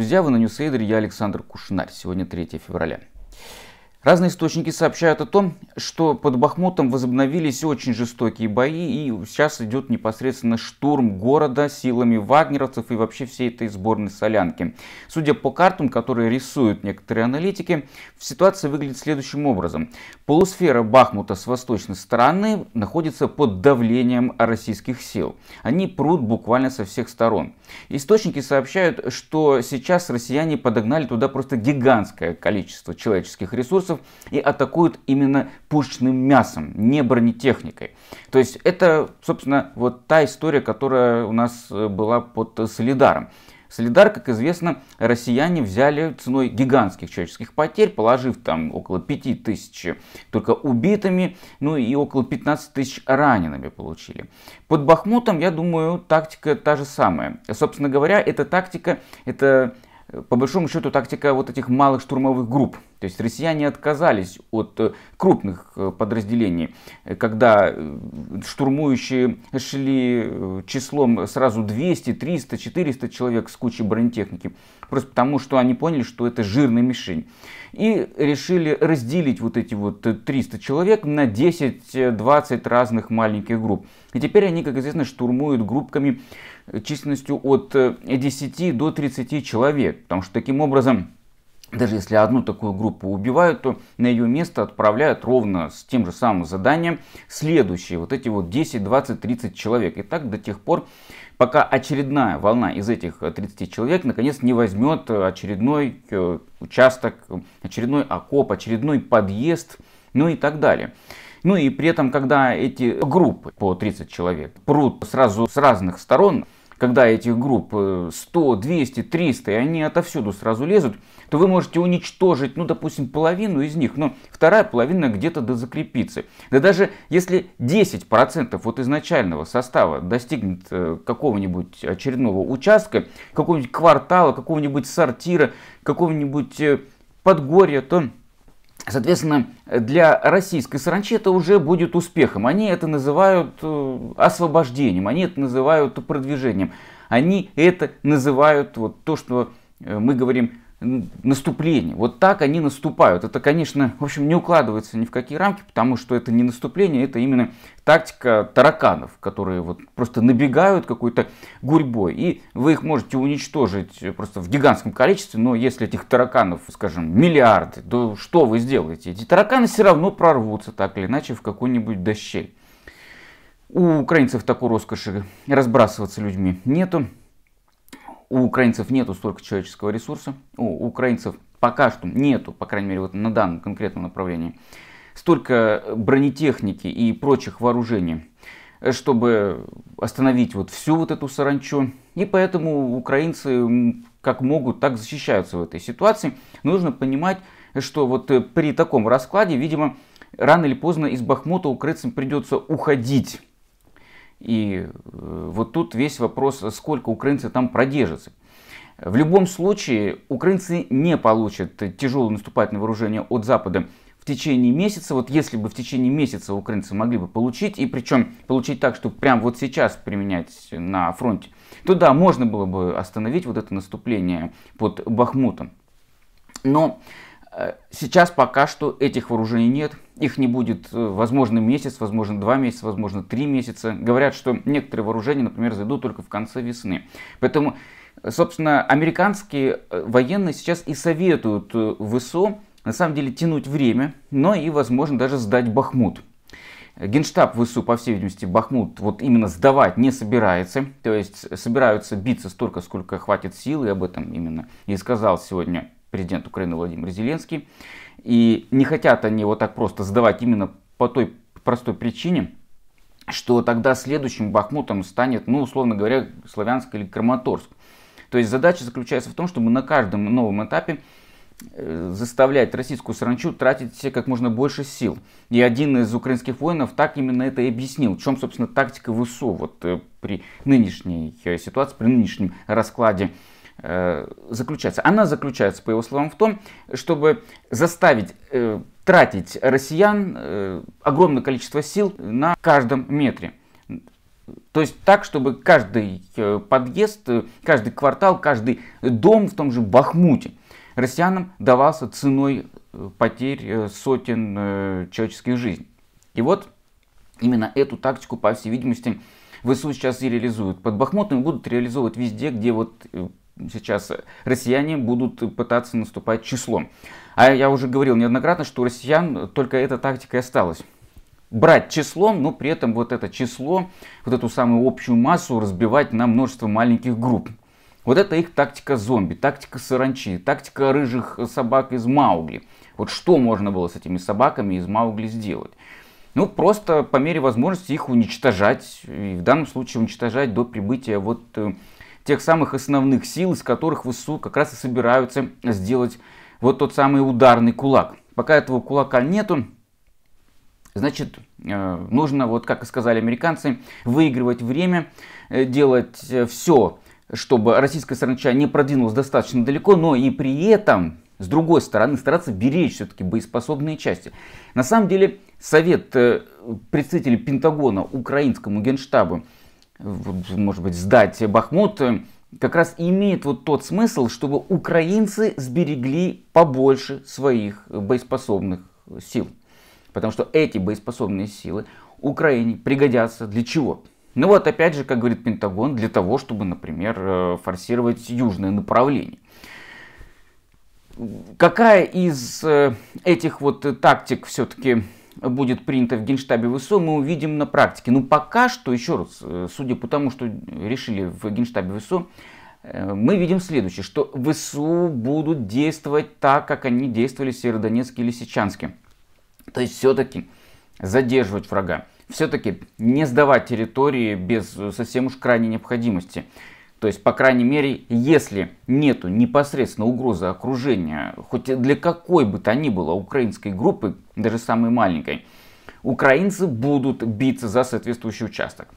Друзья, вы на Ньюсейдере, я Александр Кушнарь. Сегодня 3 февраля. Разные источники сообщают о том, что под Бахмутом возобновились очень жестокие бои, и сейчас идет непосредственно штурм города силами вагнеровцев и вообще всей этой сборной солянки. Судя по картам, которые рисуют некоторые аналитики, ситуация выглядит следующим образом. Полусфера Бахмута с восточной стороны находится под давлением российских сил. Они прут буквально со всех сторон. Источники сообщают, что сейчас россияне подогнали туда просто гигантское количество человеческих ресурсов, ресурсов и атакуют именно пушечным мясом, не бронетехникой. То есть это, собственно, вот та история, которая у нас э, была под Солидаром. Солидар, как известно, россияне взяли ценой гигантских человеческих потерь, положив там около 5 тысяч только убитыми, ну и около 15 тысяч ранеными получили. Под Бахмутом, я думаю, тактика та же самая. Собственно говоря, эта тактика, это э, по большому счету тактика вот этих малых штурмовых групп – то есть россияне отказались от э, крупных э, подразделений, когда э, штурмующие шли числом сразу 200, 300, 400 человек с кучей бронетехники, просто потому что они поняли, что это жирная мишень. И решили разделить вот эти вот 300 человек на 10-20 разных маленьких групп. И теперь они, как известно, штурмуют группками численностью от 10 до 30 человек, потому что таким образом даже если одну такую группу убивают, то на ее место отправляют ровно с тем же самым заданием следующие, вот эти вот 10, 20, 30 человек. И так до тех пор, пока очередная волна из этих 30 э, человек наконец не возьмет э, очередной э, участок, очередной окоп, очередной подъезд, ну и так далее. Ну и при этом, когда эти группы по 30 человек прут сразу с разных сторон, когда этих групп 100, 200, 300, и они отовсюду сразу лезут, то вы можете уничтожить, ну, допустим, половину из них, но вторая половина где-то до дозакрепится. Да даже если 10% вот изначального состава достигнет э, какого-нибудь очередного участка, какого-нибудь квартала, какого-нибудь сортира, какого-нибудь э, подгорья, то Соответственно, для российской саранчи это уже будет успехом. Они это называют э, освобождением, они это называют продвижением, они это называют вот то, что э, мы говорим наступление Вот так они наступают. Это, конечно, в общем, не укладывается ни в какие рамки, потому что это не наступление, это именно тактика тараканов, которые вот просто набегают какой-то гурьбой. И вы их можете уничтожить просто в гигантском количестве, но если этих тараканов, скажем, миллиарды, то что вы сделаете? Эти тараканы все равно прорвутся так или иначе в какую-нибудь дощель. У украинцев такой роскоши разбрасываться людьми нету у украинцев нету столько человеческого ресурса, у украинцев пока что нету, по крайней мере, вот на данном конкретном направлении, столько бронетехники и прочих вооружений, э, чтобы остановить вот всю вот эту саранчу. И поэтому украинцы как могут, так защищаются в этой ситуации. Нужно понимать, что вот э, при таком раскладе, видимо, рано или поздно из Бахмута украинцам придется уходить и э, вот тут весь вопрос, сколько украинцы там продержатся. В любом случае, украинцы не получат тяжелое наступательное вооружение от Запада в течение месяца. Вот если бы в течение месяца украинцы могли бы получить, и причем получить так, чтобы прямо вот сейчас применять на фронте, то да, можно было бы остановить вот это наступление под Бахмутом. Но э, сейчас пока что этих вооружений нет. Их не будет, э, возможно, месяц, возможно, два месяца, возможно, три месяца. Говорят, что некоторые вооружения, например, зайдут только в конце весны. Поэтому, собственно, американские э, военные сейчас и советуют э, ВСУ, на самом деле, тянуть время, но и, возможно, даже сдать Бахмут. Генштаб ВСУ, по всей видимости, Бахмут вот именно сдавать не собирается. То есть собираются биться столько, сколько хватит сил, и об этом именно и сказал сегодня президент Украины Владимир Зеленский. И не хотят они его так просто сдавать именно по той простой причине, что тогда следующим Бахмутом станет, ну, условно говоря, Славянск или Краматорск. То есть задача заключается в том, чтобы на каждом новом этапе э, заставлять российскую сранчу тратить все как можно больше сил. И один из украинских воинов так именно это и объяснил, в чем, собственно, тактика ВСУ вот э, при нынешней э, ситуации, при нынешнем раскладе Э, заключается? Она заключается, по его словам, в том, чтобы заставить э, тратить россиян э, огромное количество сил на каждом метре. То есть так, чтобы каждый э, подъезд, э, каждый квартал, каждый дом в том же Бахмуте россиянам давался ценой потерь сотен человеческих жизней. И вот именно эту тактику, по всей видимости, ВСУ сейчас и реализуют. Под Бахмутом и будут реализовывать везде, где вот сейчас россияне будут пытаться наступать числом. А я уже говорил неоднократно, что у россиян только эта тактика и осталась. Брать числом, но при этом вот это число, вот эту самую общую массу разбивать на множество маленьких групп. Вот это их тактика зомби, тактика саранчи, тактика рыжих собак из Маугли. Вот что можно было с этими собаками из Маугли сделать? Ну, просто по мере возможности их уничтожать, и в данном случае уничтожать до прибытия вот э, тех самых основных сил, из которых в как раз и собираются сделать вот тот самый ударный кулак. Пока этого кулака нету, Значит, э, нужно, вот как и сказали американцы, выигрывать время, э, делать э, все, чтобы российская саранча не продвинулась достаточно далеко, но и при этом, с другой стороны, стараться беречь все-таки боеспособные части. На самом деле, совет представителей Пентагона украинскому генштабу может быть, сдать Бахмут, э, как раз имеет вот тот смысл, чтобы украинцы сберегли побольше своих боеспособных сил. Потому что эти боеспособные силы Украине пригодятся для чего? Ну вот опять же, как говорит Пентагон, для того, чтобы, например, э, форсировать южное направление. Какая из э, этих вот тактик все-таки будет принято в Генштабе ВСУ, мы увидим на практике. Но ну, пока что, еще раз, э, судя по тому, что решили в Генштабе ВСУ, э, мы видим следующее, что ВСУ будут действовать так, как они действовали в Северодонецке или Сечанске. То есть все-таки задерживать врага, все-таки не сдавать территории без э, совсем уж крайней необходимости. То есть, по крайней мере, если нету непосредственно угрозы окружения, хоть для какой бы то ни было украинской группы, даже самой маленькой, украинцы будут биться за соответствующий участок.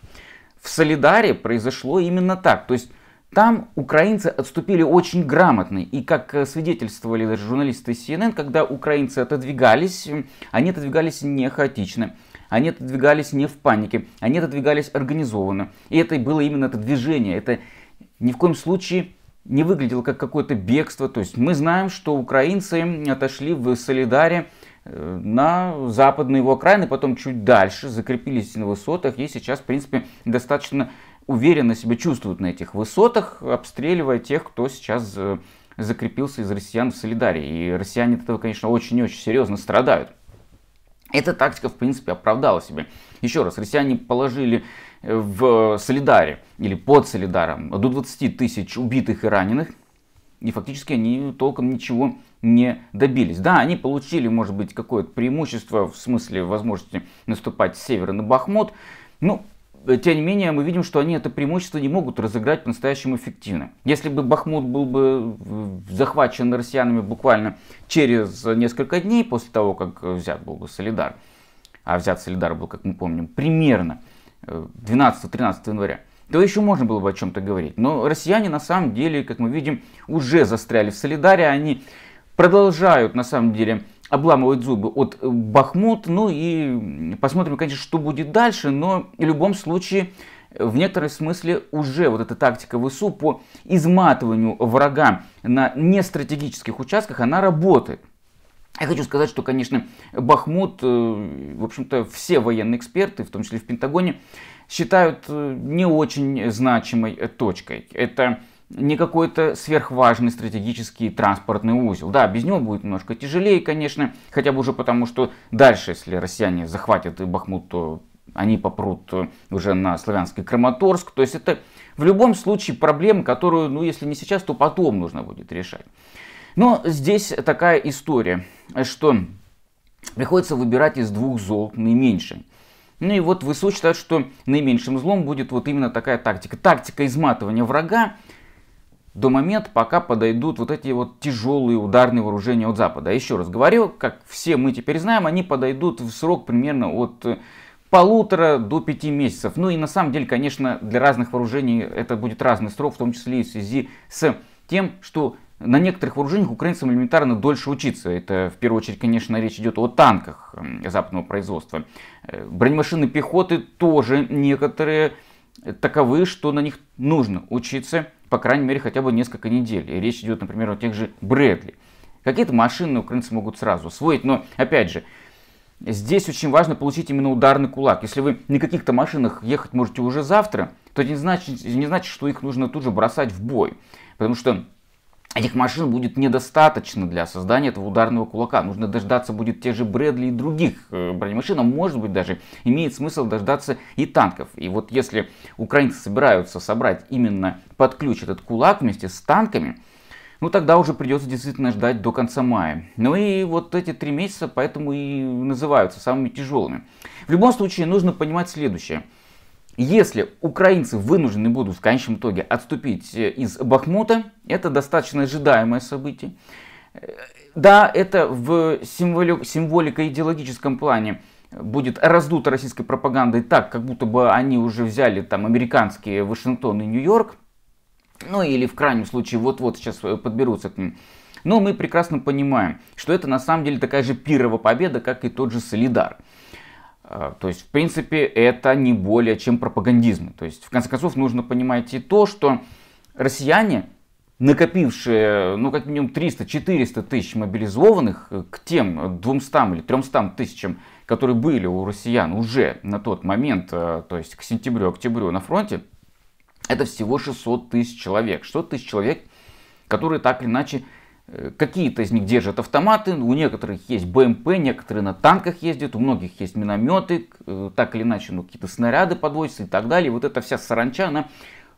В Солидаре произошло именно так. То есть, там украинцы отступили очень грамотно. И как э, свидетельствовали даже журналисты CNN, когда украинцы отодвигались, они отодвигались не хаотично. Они отодвигались не в панике, они отодвигались организованно. И это и было именно это движение, это ни в коем случае не выглядело как какое-то бегство. То есть мы знаем, что украинцы отошли в Солидаре э, на западные его окраины, потом чуть дальше, закрепились на высотах и сейчас, в принципе, достаточно уверенно себя чувствуют на этих высотах, обстреливая тех, кто сейчас э, закрепился из россиян в Солидаре. И россияне от этого, конечно, очень-очень серьезно страдают. Эта тактика, в принципе, оправдала себя. Еще раз, россияне положили в Солидаре или под Солидаром до 20 тысяч убитых и раненых, и фактически они толком ничего не добились. Да, они получили, может быть, какое-то преимущество в смысле возможности наступать с севера на Бахмут, но ну, тем не менее, мы видим, что они это преимущество не могут разыграть по-настоящему эффективно. Если бы Бахмут был бы захвачен россиянами буквально через несколько дней после того, как взят был бы Солидар, а взят Солидар был, как мы помним, примерно – 12-13 января, то еще можно было бы о чем-то говорить. Но россияне на самом деле, как мы видим, уже застряли в солидаре. Они продолжают на самом деле обламывать зубы от э, Бахмут. Ну и посмотрим, конечно, что будет дальше. Но в любом случае, в некотором смысле уже вот эта тактика ВСУ по изматыванию врага на нестратегических участках, она работает. Я хочу сказать, что, конечно, Бахмут, э, в общем-то, все военные эксперты, в том числе в Пентагоне, считают э, не очень значимой точкой. Это не какой-то сверхважный стратегический транспортный узел. Да, без него будет немножко тяжелее, конечно, хотя бы уже потому, что дальше, если россияне захватят Бахмут, то они попрут э, уже на славянский Краматорск. То есть это в любом случае проблема, которую, ну, если не сейчас, то потом нужно будет решать. Но здесь такая история, что приходится выбирать из двух зол наименьшее. Ну и вот ВСУ считают, что наименьшим злом будет вот именно такая тактика. Тактика изматывания врага до момента, пока подойдут вот эти вот тяжелые ударные вооружения от Запада. А еще раз говорю, как все мы теперь знаем, они подойдут в срок примерно от э, полутора до пяти месяцев. Ну и на самом деле, конечно, для разных вооружений это будет разный срок, в том числе и в связи с тем, что на некоторых вооружениях украинцам элементарно дольше учиться. Это в первую очередь, конечно, речь идет о танках западного производства. Э, бронемашины пехоты тоже некоторые э, таковы, что на них нужно учиться, по крайней мере, хотя бы несколько недель. И речь идет, например, о тех же Брэдли. Какие-то машины украинцы могут сразу освоить, но, опять же, здесь очень важно получить именно ударный кулак. Если вы на каких-то машинах ехать можете уже завтра, то это не значит, не значит, что их нужно тут же бросать в бой. Потому что Этих машин будет недостаточно для создания этого ударного кулака. Нужно дождаться будет тех же Брэдли и других э, бронемашин, а может быть даже имеет смысл дождаться и танков. И вот если украинцы собираются собрать именно под ключ этот кулак вместе с танками, ну тогда уже придется действительно ждать до конца мая. Ну и вот эти три месяца поэтому и называются самыми тяжелыми. В любом случае нужно понимать следующее – если украинцы вынуждены будут в конечном итоге отступить э, из Бахмута, это достаточно ожидаемое событие. Э, да, это в символико-идеологическом плане будет раздута российской пропагандой так, как будто бы они уже взяли там американские Вашингтон и Нью-Йорк, ну или в крайнем случае вот-вот сейчас э, подберутся к ним. Но мы прекрасно понимаем, что это на самом деле такая же пирова победа, как и тот же Солидар. А, то есть, в принципе, это не более чем пропагандизм. То есть, в конце концов, нужно понимать и то, что россияне, накопившие, ну, как минимум 300-400 тысяч мобилизованных к тем 200 или 300 тысячам, которые были у россиян уже на тот момент, а, то есть к сентябрю-октябрю на фронте, это всего 600 тысяч человек. 600 тысяч человек, которые так или иначе Э, какие-то из них держат автоматы, ну, у некоторых есть БМП, эм некоторые на танках ездят, у многих есть минометы, э, так или иначе, ну, какие-то снаряды подводятся и так далее. Вот эта вся саранча, она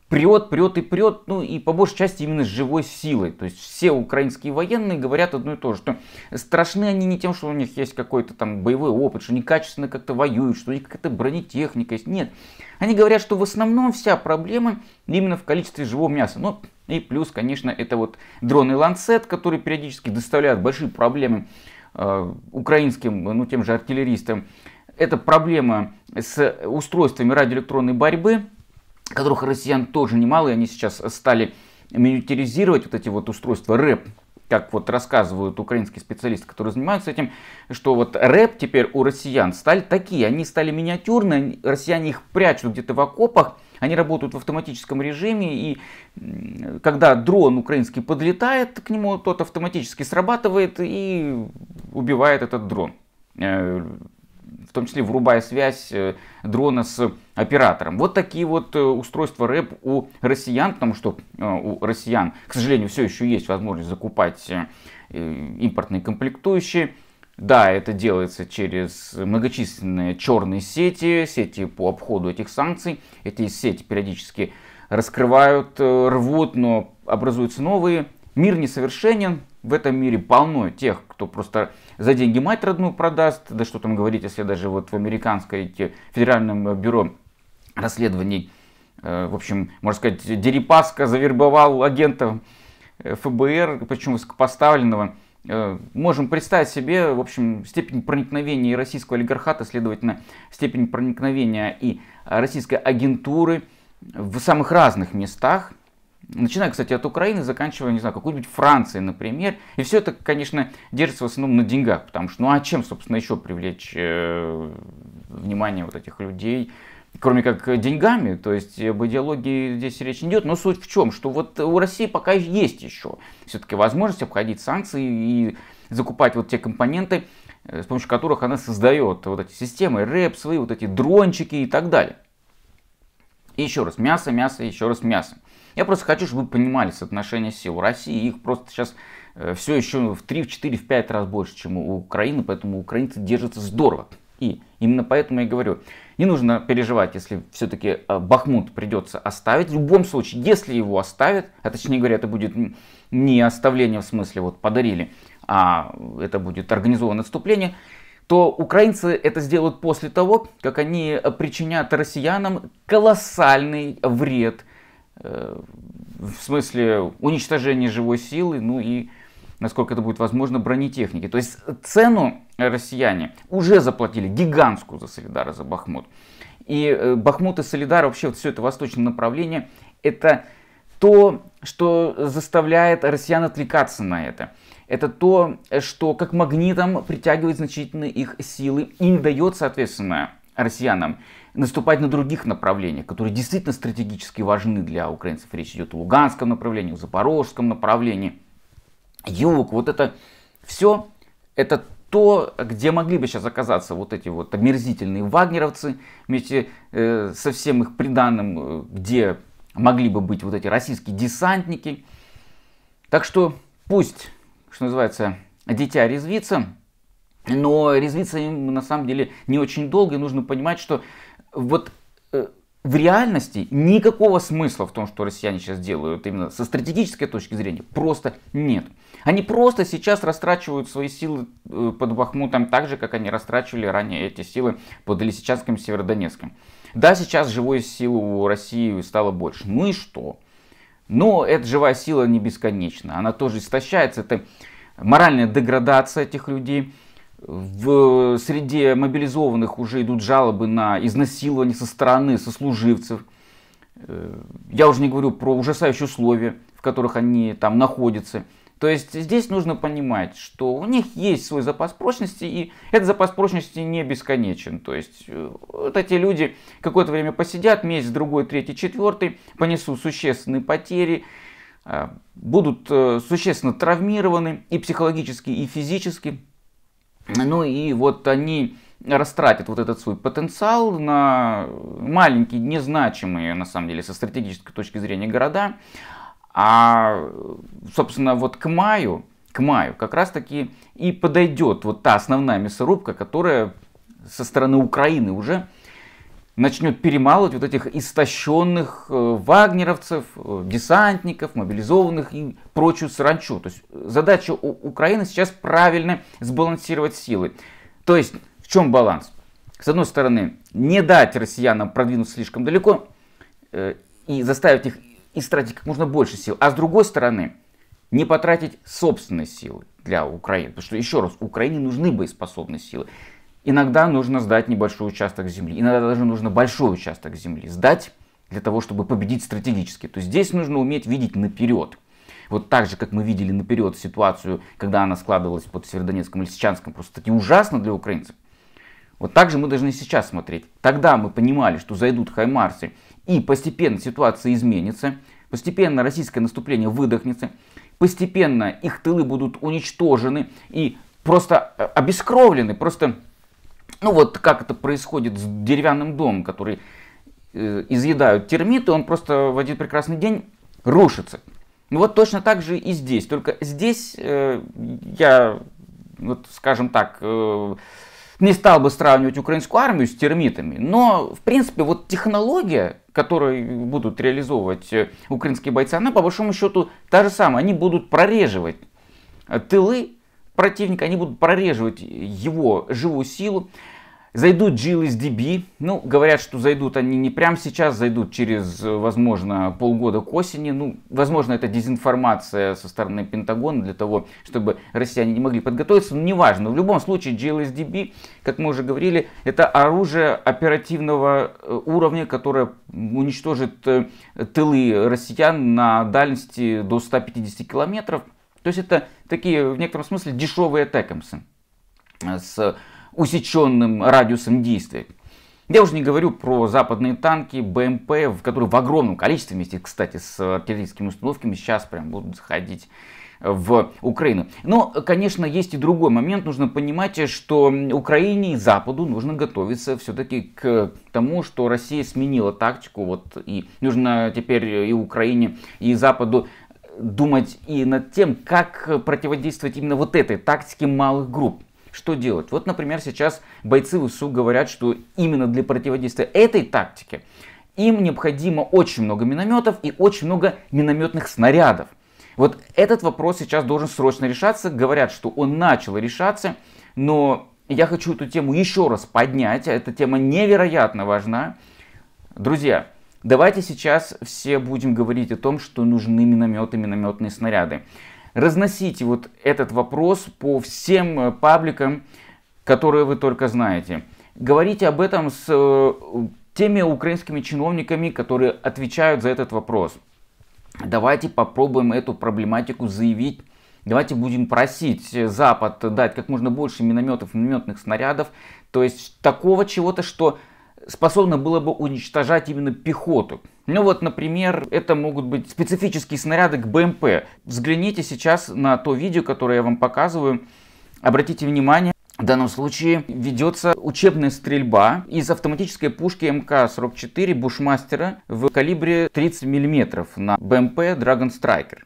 прет, прет и прет, ну и по большей части именно с живой силой. То есть все украинские военные говорят одно и то же, что страшны они не тем, что у них есть какой-то там боевой опыт, что они качественно как-то воюют, что у них какая-то бронетехника есть. Нет, они говорят, что в основном вся проблема именно в количестве живого мяса. Но и плюс, конечно, это вот дроны Ланцет, которые периодически доставляют большие проблемы э, украинским, ну тем же артиллеристам. Это проблема с устройствами радиоэлектронной борьбы, которых россиян тоже немало, и они сейчас стали миниатюризировать вот эти вот устройства РЭП, как вот рассказывают украинские специалисты, которые занимаются этим, что вот рэп теперь у россиян стали такие, они стали миниатюрные, россияне их прячут где-то в окопах, они работают в автоматическом режиме, и когда дрон украинский подлетает к нему, тот автоматически срабатывает и убивает этот дрон. Э, в том числе врубая связь э, дрона с оператором. Вот такие вот э, устройства рэп у россиян, потому что у россиян, к сожалению, все еще есть возможность закупать импортные комплектующие да, это делается через многочисленные черные сети, сети по обходу этих санкций. Эти сети периодически раскрывают, э, рвут, но образуются новые. Мир несовершенен, в этом мире полно тех, кто просто за деньги мать родную продаст, да что там говорить, если даже вот в американское федеральном бюро расследований, э, в общем, можно сказать, Дерипаска завербовал агента э, ФБР, причем высокопоставленного, Э, можем представить себе, в общем, степень проникновения российского олигархата, следовательно, степень проникновения и российской агентуры в самых разных местах, начиная, кстати, от Украины, заканчивая, не знаю, какой-нибудь Францией, например. И все это, конечно, держится в основном на деньгах, потому что, ну а чем, собственно, еще привлечь э, внимание вот этих людей, кроме как деньгами, то есть об идеологии здесь речь не идет, но суть в чем, что вот у России пока есть еще все-таки возможность обходить санкции и закупать вот те компоненты, э, с помощью которых она создает вот эти системы, рэп, свои вот эти дрончики и так далее. И еще раз, мясо, мясо, еще раз мясо. Я просто хочу, чтобы вы понимали соотношение сил. России их просто сейчас э, все еще в 3, в 4, в 5 раз больше, чем у Украины, поэтому украинцы держатся здорово. И именно поэтому я говорю, не нужно переживать, если все-таки э, Бахмут придется оставить. В любом случае, если его оставят, а точнее говоря, это будет не оставление в смысле вот подарили, а это будет организованное отступление, то украинцы это сделают после того, как они причинят россиянам колоссальный вред, э, в смысле уничтожения живой силы, ну и насколько это будет возможно, бронетехники. То есть цену россияне уже заплатили гигантскую за Солидар и за Бахмут. И э, Бахмут и Солидар, вообще вот все это восточное направление, это то, что заставляет россиян отвлекаться на это. Это то, что как магнитом притягивает значительные их силы и не дает, соответственно, россиянам наступать на других направлениях, которые действительно стратегически важны для украинцев. Речь идет о Луганском направлении, о Запорожском направлении – юг, вот это все, это то, где могли бы сейчас оказаться вот эти вот омерзительные вагнеровцы, вместе э, со всем их приданным, э, где могли бы быть вот эти российские десантники. Так что пусть, что называется, дитя резвится, но резвиться им на самом деле не очень долго, и нужно понимать, что вот э, в реальности никакого смысла в том, что россияне сейчас делают, именно со стратегической точки зрения, просто нет. Они просто сейчас растрачивают свои силы э, под Бахмутом так же, как они растрачивали ранее эти силы под Лисичанским и Северодонецком. Да, сейчас живой силы у России стало больше. Ну и что? Но эта живая сила не бесконечна. Она тоже истощается. Это моральная деградация этих людей – в э, среде мобилизованных уже идут жалобы на изнасилование со стороны сослуживцев. Э, я уже не говорю про ужасающие условия, в которых они там находятся. То есть здесь нужно понимать, что у них есть свой запас прочности, и этот запас прочности не бесконечен. То есть э, вот эти люди какое-то время посидят, месяц, другой, третий, четвертый, понесут существенные потери, будут существенно травмированы и психологически, и физически. Ну и вот они растратят вот этот свой потенциал на маленькие, незначимые, на самом деле, со стратегической точки зрения города. А, собственно, вот к маю, к маю как раз-таки и подойдет вот та основная мясорубка, которая со стороны Украины уже начнет перемалывать вот этих истощенных э, вагнеровцев, э, десантников, мобилизованных и прочую сранчу. То есть задача у Украины сейчас правильно сбалансировать силы. То есть в чем баланс? С одной стороны, не дать россиянам продвинуться слишком далеко э, и заставить их истратить как можно больше сил, а с другой стороны, не потратить собственные силы для Украины. Потому что, еще раз, Украине нужны боеспособные силы. Иногда нужно сдать небольшой участок земли, иногда даже нужно большой участок земли сдать для того, чтобы победить стратегически. То есть здесь нужно уметь видеть наперед. Вот так же, как мы видели наперед ситуацию, когда она складывалась под Северодонецком и Лисичанском, просто таки ужасно для украинцев. Вот так же мы должны сейчас смотреть. Тогда мы понимали, что зайдут хаймарсы, и постепенно ситуация изменится, постепенно российское наступление выдохнется, постепенно их тылы будут уничтожены и просто э, обескровлены, просто ну вот как это происходит с деревянным домом, который э, изъедают термиты, он просто в один прекрасный день рушится. Ну вот точно так же и здесь, только здесь э, я, вот, скажем так, э, не стал бы сравнивать украинскую армию с термитами, но, в принципе, вот технология, которую будут реализовывать э, украинские бойцы, она, по большому счету, та же самая. Они будут прореживать тылы противника, они будут прореживать его живую силу. Зайдут GLSDB, ну, говорят, что зайдут они не прямо сейчас, зайдут через, возможно, полгода к осени. Ну, возможно, это дезинформация со стороны Пентагона для того, чтобы россияне не могли подготовиться, но неважно. В любом случае, GLSDB, как мы уже говорили, это оружие оперативного э, уровня, которое уничтожит э, тылы россиян на дальности до 150 километров – то есть это такие, в некотором смысле, дешевые Текомсы э, с усеченным радиусом действия. Я уже не говорю про западные танки, БМП, в которые в огромном количестве вместе, кстати, с артиллерийскими установками сейчас прям будут заходить в Украину. Но, конечно, есть и другой момент. Нужно понимать, что Украине и Западу нужно готовиться все-таки к тому, что Россия сменила тактику. Вот, и нужно теперь и Украине, и Западу думать и над тем, как противодействовать именно вот этой тактике малых групп. Что делать? Вот, например, сейчас бойцы ВСУ говорят, что именно для противодействия этой тактике им необходимо очень много минометов и очень много минометных снарядов. Вот этот вопрос сейчас должен срочно решаться. Говорят, что он начал решаться, но я хочу эту тему еще раз поднять. Эта тема невероятно важна. Друзья, Давайте сейчас все будем говорить о том, что нужны минометы, минометные снаряды. Разносите вот этот вопрос по всем э, пабликам, которые вы только знаете. Говорите об этом с э, теми украинскими чиновниками, которые отвечают за этот вопрос. Давайте попробуем эту проблематику заявить Давайте будем просить Запад дать как можно больше минометов, минометных снарядов. То есть такого чего-то, что способно было бы уничтожать именно пехоту. Ну вот, например, это могут быть специфические снаряды к БМП. Взгляните сейчас на то видео, которое я вам показываю. Обратите внимание, в данном случае ведется учебная стрельба из автоматической пушки МК-44 Бушмастера в калибре 30 мм на БМП Dragon Striker.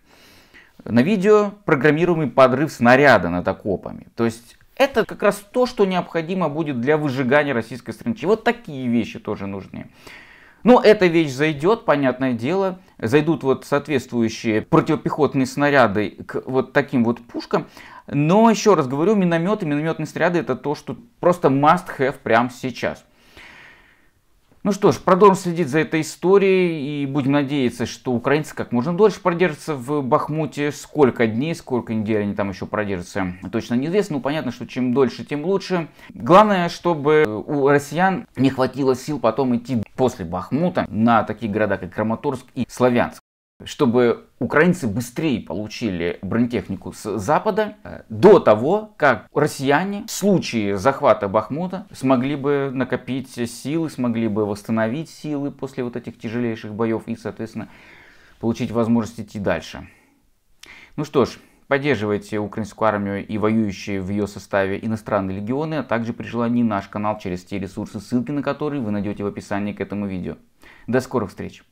На видео программируемый подрыв снаряда над окопами. То есть это как раз то, что необходимо будет для выжигания российской странички. Вот такие вещи тоже нужны. Но эта вещь зайдет, понятное дело, зайдут вот соответствующие противопехотные снаряды к вот таким вот пушкам. Но еще раз говорю, минометы, минометные снаряды это то, что просто must have прямо сейчас. Ну что ж, продолжим следить за этой историей и будем надеяться, что украинцы как можно дольше продержатся в Бахмуте. Сколько дней, сколько недель они там еще продержатся, точно неизвестно. Но ну, понятно, что чем дольше, тем лучше. Главное, чтобы э, у россиян не хватило сил потом идти после Бахмута на такие города, как Краматорск и Славянск чтобы украинцы быстрее получили бронетехнику с Запада э, до того, как россияне в случае захвата Бахмута смогли бы накопить силы, смогли бы восстановить силы после вот этих тяжелейших боев и, соответственно, получить возможность идти дальше. Ну что ж, поддерживайте украинскую армию и воюющие в ее составе иностранные легионы, а также при желании наш канал через те ресурсы, ссылки на которые вы найдете в описании к этому видео. До скорых встреч!